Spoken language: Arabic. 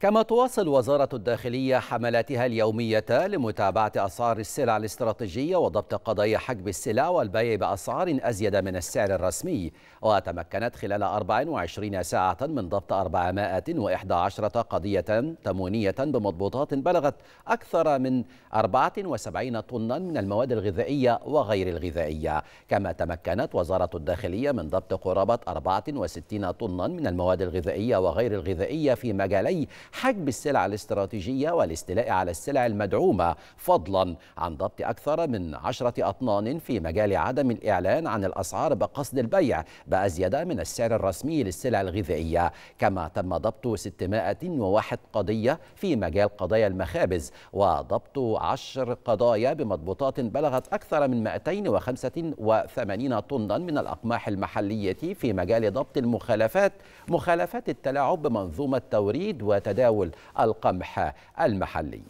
كما تواصل وزارة الداخلية حملاتها اليومية لمتابعة أسعار السلع الاستراتيجية وضبط قضايا حجب السلع والبيع بأسعار أزيد من السعر الرسمي وتمكنت خلال 24 ساعة من ضبط 411 قضية تمونية بمضبوطات بلغت أكثر من 74 طنا من المواد الغذائية وغير الغذائية كما تمكنت وزارة الداخلية من ضبط قرابة 64 طنا من المواد الغذائية وغير الغذائية في مجالي حجب السلع الاستراتيجية والاستيلاء على السلع المدعومة فضلا عن ضبط أكثر من عشرة أطنان في مجال عدم الإعلان عن الأسعار بقصد البيع بأزيد من السعر الرسمي للسلع الغذائية كما تم ضبط 601 قضية في مجال قضايا المخابز وضبط 10 قضايا بمضبوطات بلغت أكثر من 285 طنا من الأقماح المحلية في مجال ضبط المخالفات مخالفات التلاعب بمنظومة توريد وتدريب تداول القمح المحلي